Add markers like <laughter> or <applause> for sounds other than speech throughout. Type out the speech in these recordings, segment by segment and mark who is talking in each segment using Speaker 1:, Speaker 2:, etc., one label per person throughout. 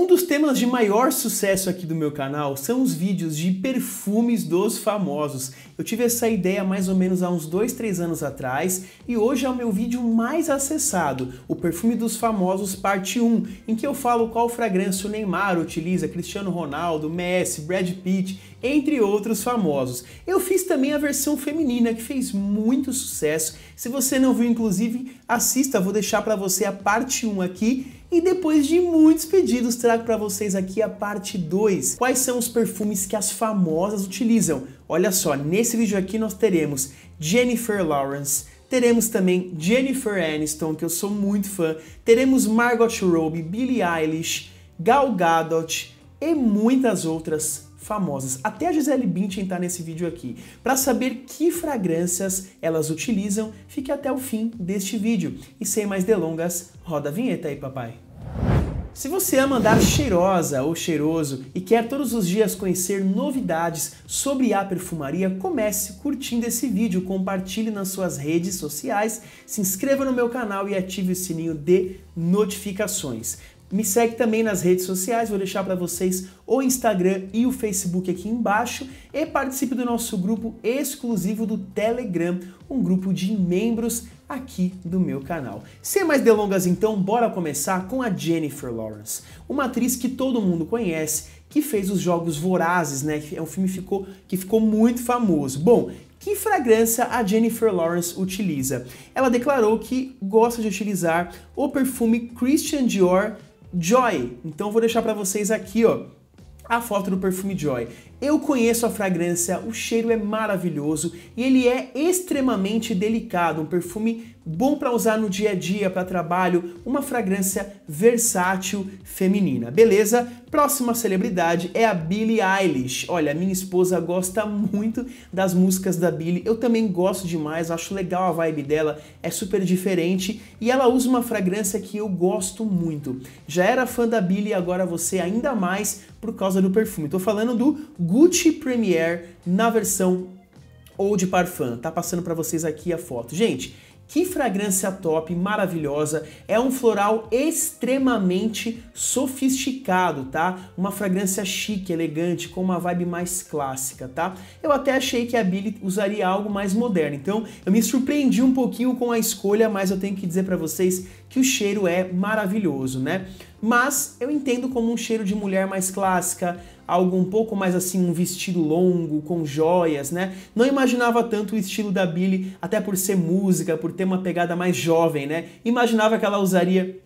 Speaker 1: Um dos temas de maior sucesso aqui do meu canal são os vídeos de perfumes dos famosos. Eu tive essa ideia mais ou menos há uns 2, 3 anos atrás e hoje é o meu vídeo mais acessado, o Perfume dos Famosos parte 1, em que eu falo qual fragrância o Neymar utiliza, Cristiano Ronaldo, Messi, Brad Pitt, entre outros famosos. Eu fiz também a versão feminina que fez muito sucesso. Se você não viu, inclusive, assista, vou deixar para você a parte 1 aqui e depois de muitos pedidos, trago para vocês aqui a parte 2. Quais são os perfumes que as famosas utilizam? Olha só, nesse vídeo aqui nós teremos Jennifer Lawrence, teremos também Jennifer Aniston, que eu sou muito fã, teremos Margot Robbie, Billie Eilish, Gal Gadot e muitas outras famosas. Até a Gisele Bündchen está nesse vídeo aqui. Para saber que fragrâncias elas utilizam, fique até o fim deste vídeo. E sem mais delongas, roda a vinheta aí, papai. Se você ama andar cheirosa ou cheiroso e quer todos os dias conhecer novidades sobre a perfumaria, comece curtindo esse vídeo, compartilhe nas suas redes sociais, se inscreva no meu canal e ative o sininho de notificações. Me segue também nas redes sociais, vou deixar para vocês o Instagram e o Facebook aqui embaixo e participe do nosso grupo exclusivo do Telegram, um grupo de membros aqui do meu canal. Sem mais delongas, então, bora começar com a Jennifer Lawrence, uma atriz que todo mundo conhece, que fez os Jogos Vorazes, né? É um filme que ficou, que ficou muito famoso. Bom, que fragrância a Jennifer Lawrence utiliza? Ela declarou que gosta de utilizar o perfume Christian Dior Joy. Então vou deixar para vocês aqui, ó, a foto do perfume Joy. Eu conheço a fragrância, o cheiro é maravilhoso e ele é extremamente delicado, um perfume bom para usar no dia a dia, para trabalho, uma fragrância versátil feminina, beleza? Próxima celebridade é a Billie Eilish. Olha, minha esposa gosta muito das músicas da Billie, eu também gosto demais, acho legal a vibe dela, é super diferente e ela usa uma fragrância que eu gosto muito. Já era fã da Billie, agora você ainda mais por causa do perfume. Estou falando do Gucci Premier na versão Eau de Parfum. Tá passando para vocês aqui a foto. Gente, que fragrância top, maravilhosa. É um floral extremamente sofisticado, tá? Uma fragrância chique, elegante, com uma vibe mais clássica, tá? Eu até achei que a Billy usaria algo mais moderno. Então, eu me surpreendi um pouquinho com a escolha, mas eu tenho que dizer para vocês que o cheiro é maravilhoso, né? Mas eu entendo como um cheiro de mulher mais clássica, algo um pouco mais assim, um vestido longo, com joias, né? Não imaginava tanto o estilo da Billie, até por ser música, por ter uma pegada mais jovem, né? Imaginava que ela usaria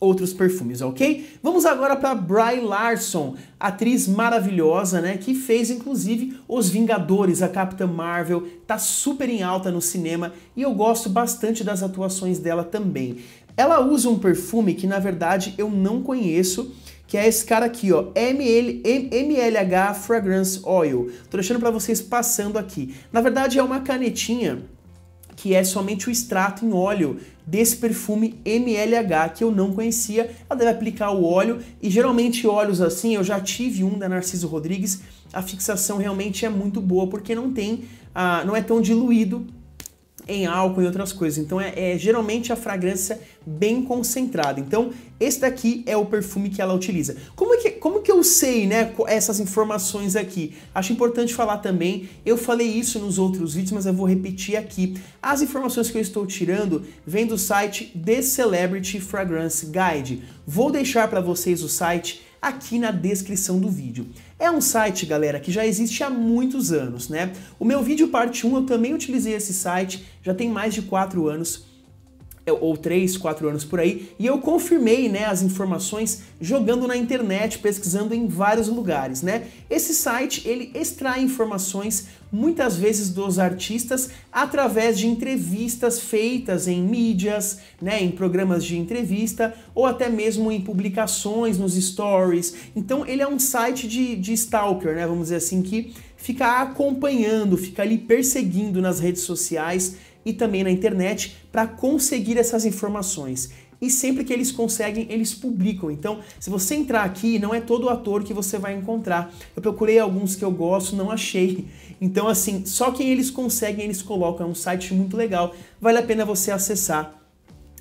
Speaker 1: outros perfumes, ok? Vamos agora para Bry Larson, atriz maravilhosa, né, que fez inclusive Os Vingadores, a Capitã Marvel, tá super em alta no cinema e eu gosto bastante das atuações dela também. Ela usa um perfume que na verdade eu não conheço, que é esse cara aqui, ó, ML, MLH Fragrance Oil. Tô deixando para vocês passando aqui. Na verdade é uma canetinha que é somente o extrato em óleo desse perfume MLH que eu não conhecia. Ela deve aplicar o óleo e geralmente óleos assim, eu já tive um da Narciso Rodrigues, a fixação realmente é muito boa porque não tem, ah, não é tão diluído em álcool e outras coisas. Então é, é, geralmente a fragrância bem concentrada. Então esse daqui é o perfume que ela utiliza. Como é que, como que eu sei, né, essas informações aqui? Acho importante falar também. Eu falei isso nos outros vídeos, mas eu vou repetir aqui. As informações que eu estou tirando vêm do site The Celebrity Fragrance Guide. Vou deixar para vocês o site aqui na descrição do vídeo. É um site, galera, que já existe há muitos anos, né? O meu vídeo parte 1 eu também utilizei esse site, já tem mais de 4 anos é, ou três, quatro anos por aí, e eu confirmei né, as informações jogando na internet, pesquisando em vários lugares. Né? Esse site ele extrai informações muitas vezes dos artistas através de entrevistas feitas em mídias, né, em programas de entrevista ou até mesmo em publicações nos stories. Então ele é um site de, de stalker, né, vamos dizer assim, que fica acompanhando, fica ali perseguindo nas redes sociais e também na internet para conseguir essas informações. E sempre que eles conseguem, eles publicam. Então, se você entrar aqui, não é todo ator que você vai encontrar. Eu procurei alguns que eu gosto, não achei. Então, assim, só quem eles conseguem, eles colocam. É um site muito legal. Vale a pena você acessar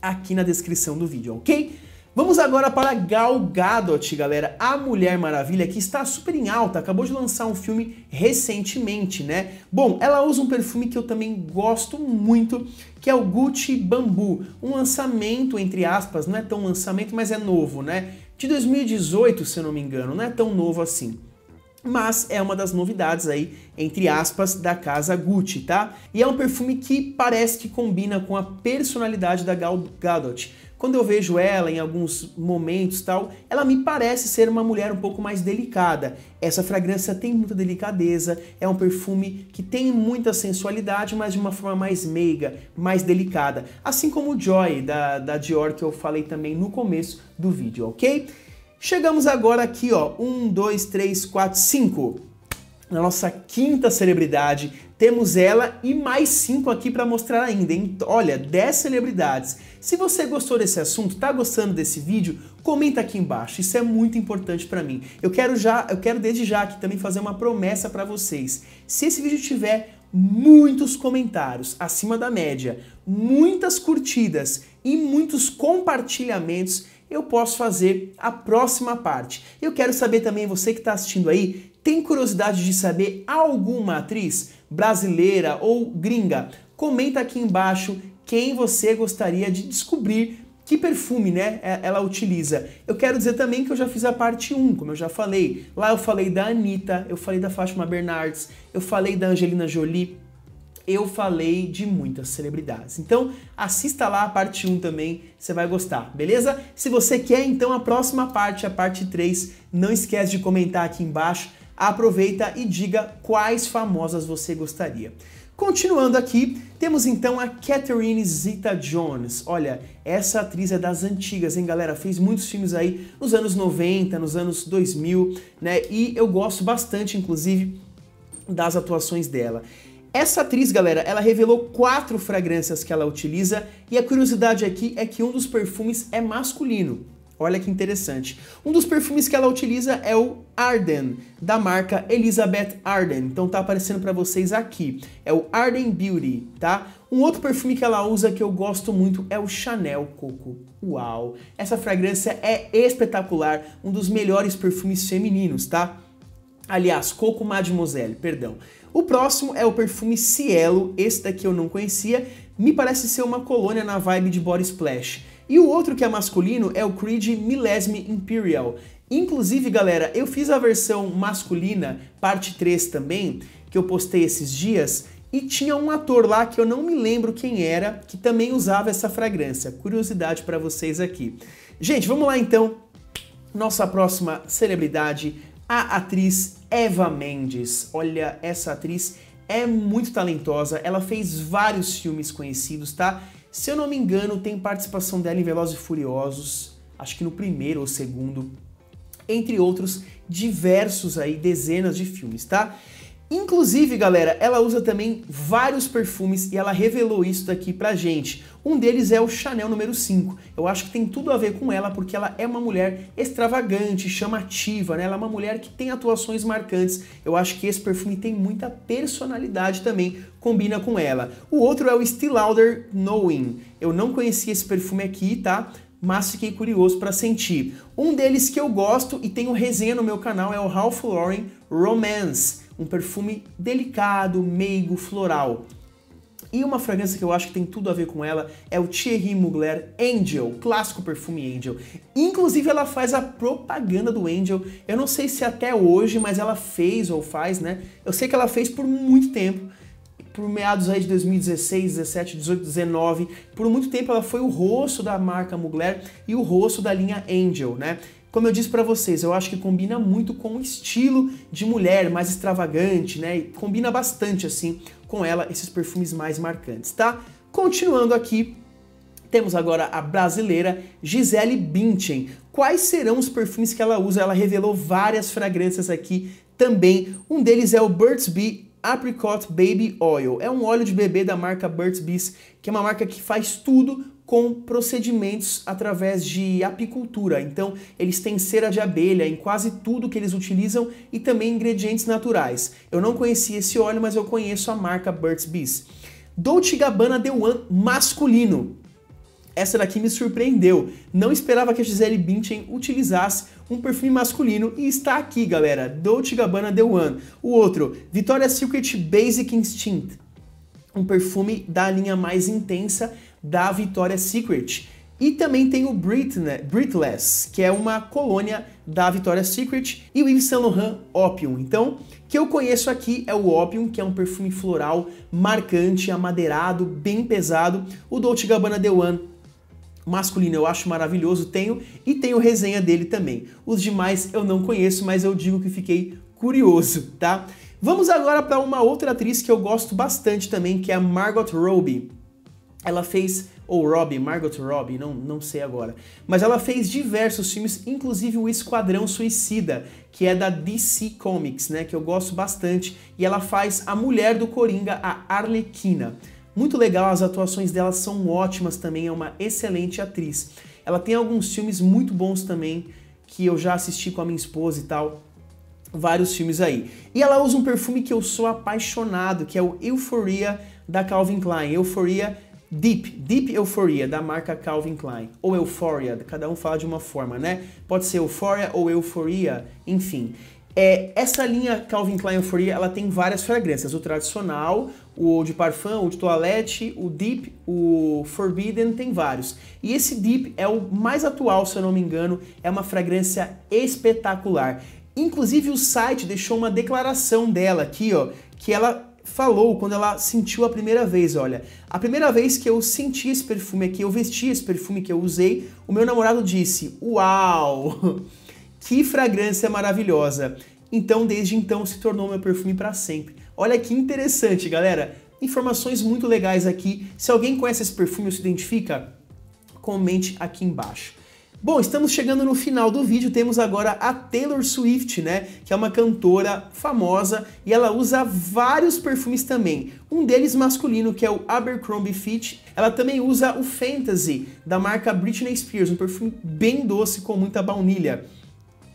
Speaker 1: aqui na descrição do vídeo, ok? Vamos agora para Gal Gadot, galera, a Mulher Maravilha, que está super em alta, acabou de lançar um filme recentemente, né? Bom, ela usa um perfume que eu também gosto muito, que é o Gucci Bamboo, um lançamento, entre aspas, não é tão lançamento, mas é novo, né? De 2018, se eu não me engano, não é tão novo assim mas é uma das novidades aí, entre aspas, da casa Gucci, tá? E é um perfume que parece que combina com a personalidade da Gal Gadot. Quando eu vejo ela em alguns momentos tal, ela me parece ser uma mulher um pouco mais delicada. Essa fragrância tem muita delicadeza, é um perfume que tem muita sensualidade, mas de uma forma mais meiga, mais delicada. Assim como o Joy, da, da Dior, que eu falei também no começo do vídeo, ok? Chegamos agora aqui, ó, 1, 2, 3, 4, 5. Na nossa quinta celebridade, temos ela e mais cinco aqui para mostrar ainda, hein? Olha, 10 celebridades. Se você gostou desse assunto, tá gostando desse vídeo, comenta aqui embaixo. Isso é muito importante para mim. Eu quero já, eu quero desde já aqui também fazer uma promessa para vocês. Se esse vídeo tiver muitos comentários acima da média, muitas curtidas e muitos compartilhamentos, eu posso fazer a próxima parte. Eu quero saber também, você que está assistindo aí, tem curiosidade de saber alguma atriz brasileira ou gringa? Comenta aqui embaixo quem você gostaria de descobrir que perfume né, é, ela utiliza. Eu quero dizer também que eu já fiz a parte 1, como eu já falei. Lá eu falei da Anitta, eu falei da Fátima Bernardes, eu falei da Angelina Jolie, eu falei de muitas celebridades. Então, assista lá a parte 1 também, você vai gostar, beleza? Se você quer então a próxima parte, a parte 3, não esquece de comentar aqui embaixo. Aproveita e diga quais famosas você gostaria. Continuando aqui, temos então a Catherine Zeta-Jones. Olha, essa atriz é das antigas, hein, galera? Fez muitos filmes aí nos anos 90, nos anos 2000, né? E eu gosto bastante, inclusive, das atuações dela. Essa atriz, galera, ela revelou quatro fragrâncias que ela utiliza e a curiosidade aqui é que um dos perfumes é masculino. Olha que interessante. Um dos perfumes que ela utiliza é o Arden, da marca Elizabeth Arden. Então tá aparecendo para vocês aqui. É o Arden Beauty, tá? Um outro perfume que ela usa que eu gosto muito é o Chanel Coco. Uau! Essa fragrância é espetacular, um dos melhores perfumes femininos, tá? Aliás, Coco Mademoiselle, perdão. O próximo é o perfume Cielo, esse daqui eu não conhecia, me parece ser uma colônia na vibe de Body Splash. E o outro que é masculino é o Creed Millesme Imperial. Inclusive, galera, eu fiz a versão masculina, parte 3 também, que eu postei esses dias, e tinha um ator lá que eu não me lembro quem era, que também usava essa fragrância. Curiosidade para vocês aqui. Gente, vamos lá então. Nossa próxima celebridade a atriz Eva Mendes. Olha, essa atriz é muito talentosa, ela fez vários filmes conhecidos, tá? Se eu não me engano, tem participação dela em Velozes e Furiosos, acho que no primeiro ou segundo, entre outros diversos aí, dezenas de filmes, tá? Inclusive, galera, ela usa também vários perfumes e ela revelou isso daqui pra gente. Um deles é o Chanel número 5. Eu acho que tem tudo a ver com ela, porque ela é uma mulher extravagante, chamativa, né? Ela é uma mulher que tem atuações marcantes. Eu acho que esse perfume tem muita personalidade também, combina com ela. O outro é o Still Louder Knowing. Eu não conhecia esse perfume aqui, tá? mas fiquei curioso para sentir. Um deles que eu gosto e tenho resenha no meu canal é o Ralph Lauren Romance, um perfume delicado, meigo, floral. E uma fragrância que eu acho que tem tudo a ver com ela é o Thierry Mugler Angel, clássico perfume Angel. Inclusive ela faz a propaganda do Angel. Eu não sei se até hoje, mas ela fez ou faz, né? Eu sei que ela fez por muito tempo por meados aí de 2016, 17, 18, 19, por muito tempo ela foi o rosto da marca Mugler e o rosto da linha Angel, né? Como eu disse para vocês, eu acho que combina muito com o estilo de mulher mais extravagante, né? E combina bastante assim com ela esses perfumes mais marcantes, tá? Continuando aqui, temos agora a brasileira Gisele Bündchen. Quais serão os perfumes que ela usa? Ela revelou várias fragrâncias aqui também. Um deles é o Burt's Bee Apricot Baby Oil. É um óleo de bebê da marca Burt's Bees, que é uma marca que faz tudo com procedimentos através de apicultura. Então, eles têm cera de abelha em quase tudo que eles utilizam e também ingredientes naturais. Eu não conhecia esse óleo, mas eu conheço a marca Burt's Bees. Dolce Gabbana The One masculino. Essa daqui me surpreendeu. Não esperava que a Gisele Bündchen utilizasse um perfume masculino e está aqui, galera. Dolce Gabbana The One. O outro, Victoria's Secret Basic Instinct. Um perfume da linha mais intensa da Victoria's Secret. E também tem o Britless, que é uma colônia da Victoria's Secret, e o Yves Saint Laurent Opium. Então, que eu conheço aqui é o Opium, que é um perfume floral marcante, amadeirado, bem pesado. O Dolce Gabbana The One masculino eu acho maravilhoso, tenho, e tenho resenha dele também. Os demais eu não conheço, mas eu digo que fiquei curioso, tá? Vamos agora para uma outra atriz que eu gosto bastante também, que é a Margot Robbie. Ela fez ou Robbie, Margot Robbie, não, não sei agora. Mas ela fez diversos filmes, inclusive o Esquadrão Suicida, que é da DC Comics, né, que eu gosto bastante, e ela faz a mulher do Coringa, a Arlequina. Muito legal, as atuações dela são ótimas também, é uma excelente atriz. Ela tem alguns filmes muito bons também que eu já assisti com a minha esposa e tal. Vários filmes aí. E ela usa um perfume que eu sou apaixonado, que é o Euphoria da Calvin Klein. Euphoria Deep, Deep Euphoria, da marca Calvin Klein. Ou Euphoria, cada um fala de uma forma, né? Pode ser Euphoria ou Euforia, enfim. É, essa linha Calvin Klein Euphoria, ela tem várias fragrâncias. O tradicional, o de parfum, o de toilette, o deep, o forbidden, tem vários. E esse deep é o mais atual, se eu não me engano, é uma fragrância espetacular. Inclusive o site deixou uma declaração dela aqui, ó, que ela falou quando ela sentiu a primeira vez, olha. A primeira vez que eu senti esse perfume aqui, eu vesti esse perfume que eu usei, o meu namorado disse: "Uau! <laughs> Que fragrância maravilhosa". Então, desde então se tornou meu perfume para sempre. Olha que interessante, galera. Informações muito legais aqui. Se alguém conhece esse perfume ou se identifica, comente aqui embaixo. Bom, estamos chegando no final do vídeo, temos agora a Taylor Swift, né, que é uma cantora famosa e ela usa vários perfumes também. Um deles masculino, que é o Abercrombie Fit. Ela também usa o Fantasy, da marca Britney Spears, um perfume bem doce com muita baunilha.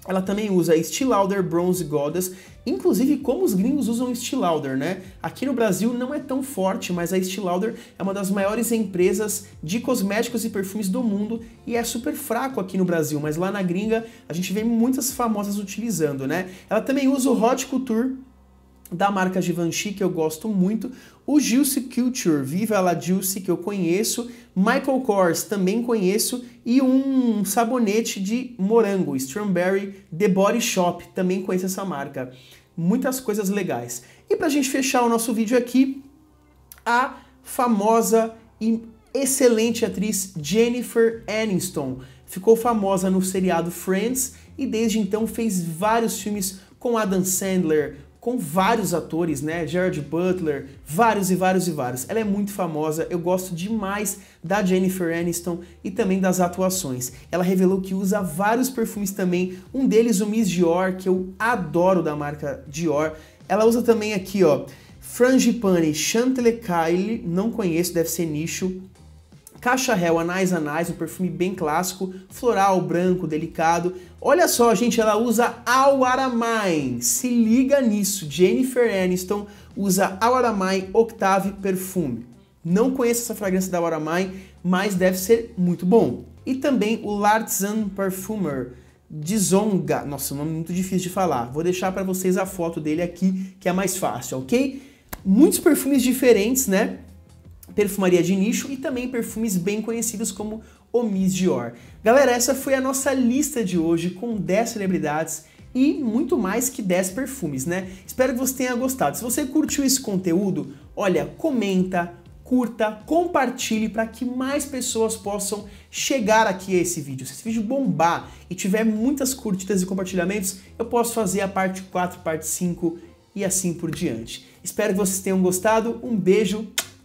Speaker 1: Ela também usa Steel Lauder Bronze Goddess, inclusive como os gringos usam Steel Lauder, né? Aqui no Brasil não é tão forte, mas a Steel Lauder é uma das maiores empresas de cosméticos e perfumes do mundo e é super fraco aqui no Brasil, mas lá na gringa a gente vê muitas famosas utilizando, né? Ela também usa o Hot Couture da marca Givenchy, que eu gosto muito, o Juicy Culture, Viva La Juicy, que eu conheço, Michael Kors, também conheço, e um sabonete de morango, Strawberry The Body Shop, também conheço essa marca. Muitas coisas legais. E para a gente fechar o nosso vídeo aqui, a famosa e excelente atriz Jennifer Aniston. Ficou famosa no seriado Friends e desde então fez vários filmes com Adam Sandler, com vários atores, né? Gerard Butler, vários e vários e vários. Ela é muito famosa, eu gosto demais da Jennifer Aniston e também das atuações. Ela revelou que usa vários perfumes também, um deles o Miss Dior, que eu adoro da marca Dior. Ela usa também aqui, ó, Frangipane Kylie. não conheço, deve ser nicho, Caixa réu, Anais Anais, um perfume bem clássico, floral, branco, delicado. Olha só, gente, ela usa Awaramine. Se liga nisso. Jennifer Aniston usa Awaramine Octave Perfume. Não conheço essa fragrância da Awaramine, mas deve ser muito bom. E também o L'artisan Perfumer Dizonga. Nossa, um nome muito difícil de falar. Vou deixar para vocês a foto dele aqui, que é mais fácil, ok? Muitos perfumes diferentes, né? perfumaria de nicho e também perfumes bem conhecidos como Omis Dior. Galera, essa foi a nossa lista de hoje com 10 celebridades e muito mais que 10 perfumes, né? Espero que você tenha gostado. Se você curtiu esse conteúdo, olha, comenta, curta, compartilhe para que mais pessoas possam chegar aqui a esse vídeo. Se esse vídeo bombar e tiver muitas curtidas e compartilhamentos, eu posso fazer a parte 4, parte 5 e assim por diante. Espero que vocês tenham gostado. Um beijo